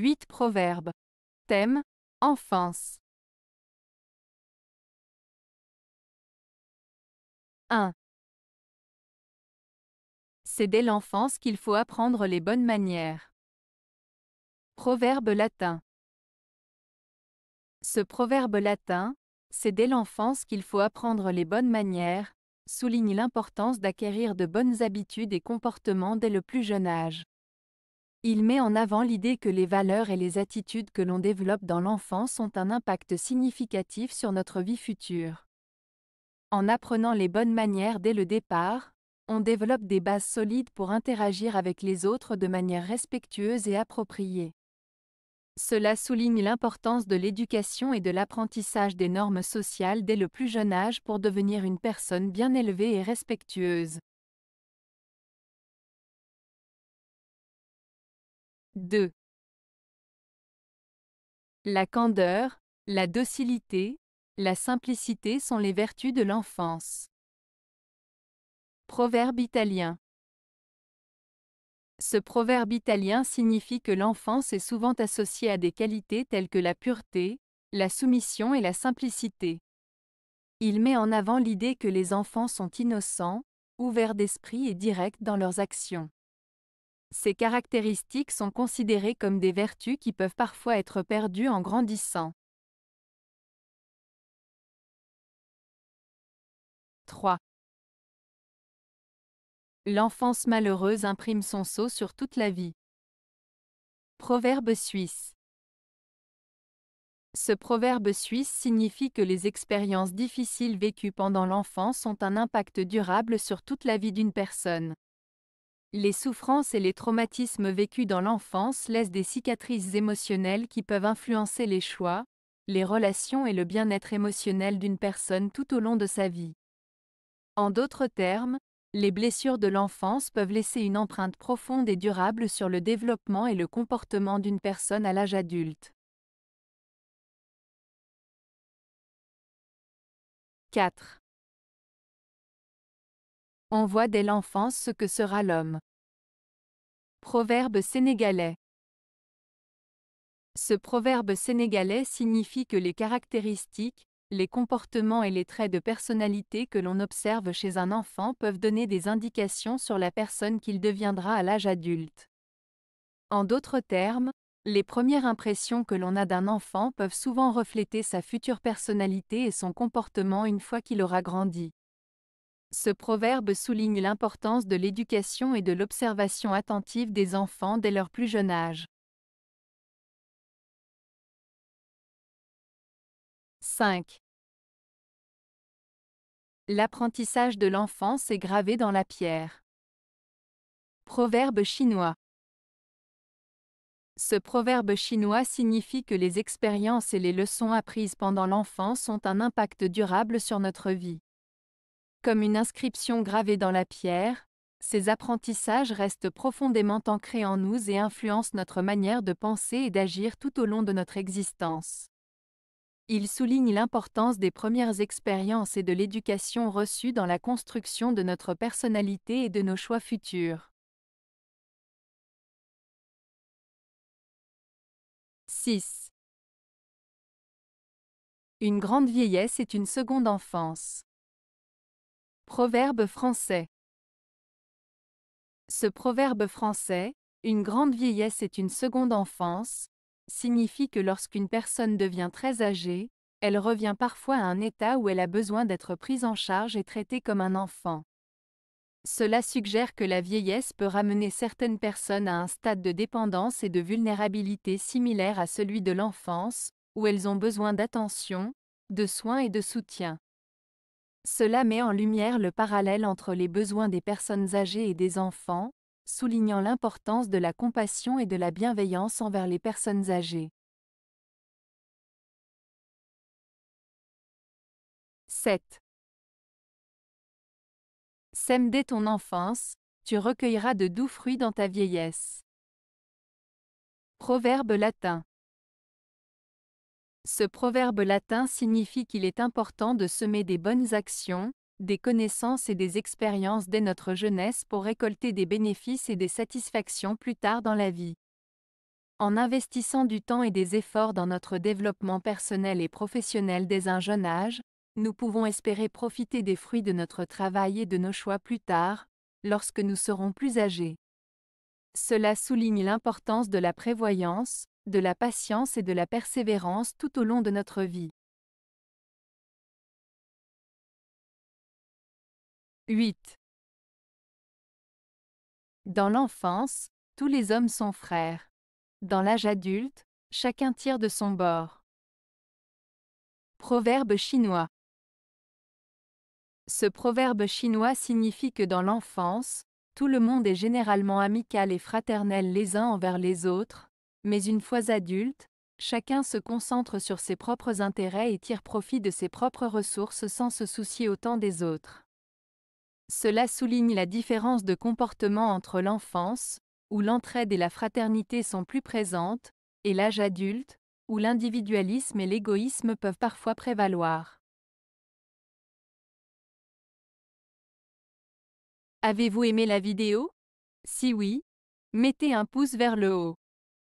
8 Proverbes. Thème Enfance. 1. C'est dès l'enfance qu'il faut apprendre les bonnes manières. Proverbe latin. Ce proverbe latin, c'est dès l'enfance qu'il faut apprendre les bonnes manières, souligne l'importance d'acquérir de bonnes habitudes et comportements dès le plus jeune âge. Il met en avant l'idée que les valeurs et les attitudes que l'on développe dans l'enfance ont un impact significatif sur notre vie future. En apprenant les bonnes manières dès le départ, on développe des bases solides pour interagir avec les autres de manière respectueuse et appropriée. Cela souligne l'importance de l'éducation et de l'apprentissage des normes sociales dès le plus jeune âge pour devenir une personne bien élevée et respectueuse. 2. La candeur, la docilité, la simplicité sont les vertus de l'enfance. Proverbe italien Ce proverbe italien signifie que l'enfance est souvent associée à des qualités telles que la pureté, la soumission et la simplicité. Il met en avant l'idée que les enfants sont innocents, ouverts d'esprit et directs dans leurs actions. Ces caractéristiques sont considérées comme des vertus qui peuvent parfois être perdues en grandissant. 3. L'enfance malheureuse imprime son sceau sur toute la vie. Proverbe suisse. Ce proverbe suisse signifie que les expériences difficiles vécues pendant l'enfance ont un impact durable sur toute la vie d'une personne. Les souffrances et les traumatismes vécus dans l'enfance laissent des cicatrices émotionnelles qui peuvent influencer les choix, les relations et le bien-être émotionnel d'une personne tout au long de sa vie. En d'autres termes, les blessures de l'enfance peuvent laisser une empreinte profonde et durable sur le développement et le comportement d'une personne à l'âge adulte. 4. On voit dès l'enfance ce que sera l'homme. Proverbe sénégalais. Ce proverbe sénégalais signifie que les caractéristiques, les comportements et les traits de personnalité que l'on observe chez un enfant peuvent donner des indications sur la personne qu'il deviendra à l'âge adulte. En d'autres termes, les premières impressions que l'on a d'un enfant peuvent souvent refléter sa future personnalité et son comportement une fois qu'il aura grandi. Ce proverbe souligne l'importance de l'éducation et de l'observation attentive des enfants dès leur plus jeune âge. 5. L'apprentissage de l'enfance est gravé dans la pierre. Proverbe chinois. Ce proverbe chinois signifie que les expériences et les leçons apprises pendant l'enfance ont un impact durable sur notre vie. Comme une inscription gravée dans la pierre, ces apprentissages restent profondément ancrés en nous et influencent notre manière de penser et d'agir tout au long de notre existence. Il souligne l'importance des premières expériences et de l'éducation reçue dans la construction de notre personnalité et de nos choix futurs. 6. Une grande vieillesse est une seconde enfance. Proverbe français. Ce proverbe français, une grande vieillesse est une seconde enfance, signifie que lorsqu'une personne devient très âgée, elle revient parfois à un état où elle a besoin d'être prise en charge et traitée comme un enfant. Cela suggère que la vieillesse peut ramener certaines personnes à un stade de dépendance et de vulnérabilité similaire à celui de l'enfance, où elles ont besoin d'attention, de soins et de soutien. Cela met en lumière le parallèle entre les besoins des personnes âgées et des enfants, soulignant l'importance de la compassion et de la bienveillance envers les personnes âgées. 7. Sème dès ton enfance, tu recueilleras de doux fruits dans ta vieillesse. Proverbe latin. Ce proverbe latin signifie qu'il est important de semer des bonnes actions, des connaissances et des expériences dès notre jeunesse pour récolter des bénéfices et des satisfactions plus tard dans la vie. En investissant du temps et des efforts dans notre développement personnel et professionnel dès un jeune âge, nous pouvons espérer profiter des fruits de notre travail et de nos choix plus tard, lorsque nous serons plus âgés. Cela souligne l'importance de la prévoyance, de la patience et de la persévérance tout au long de notre vie. 8. Dans l'enfance, tous les hommes sont frères. Dans l'âge adulte, chacun tire de son bord. Proverbe chinois. Ce proverbe chinois signifie que dans l'enfance, tout le monde est généralement amical et fraternel les uns envers les autres, mais une fois adulte, chacun se concentre sur ses propres intérêts et tire profit de ses propres ressources sans se soucier autant des autres. Cela souligne la différence de comportement entre l'enfance, où l'entraide et la fraternité sont plus présentes, et l'âge adulte, où l'individualisme et l'égoïsme peuvent parfois prévaloir. Avez-vous aimé la vidéo Si oui, mettez un pouce vers le haut.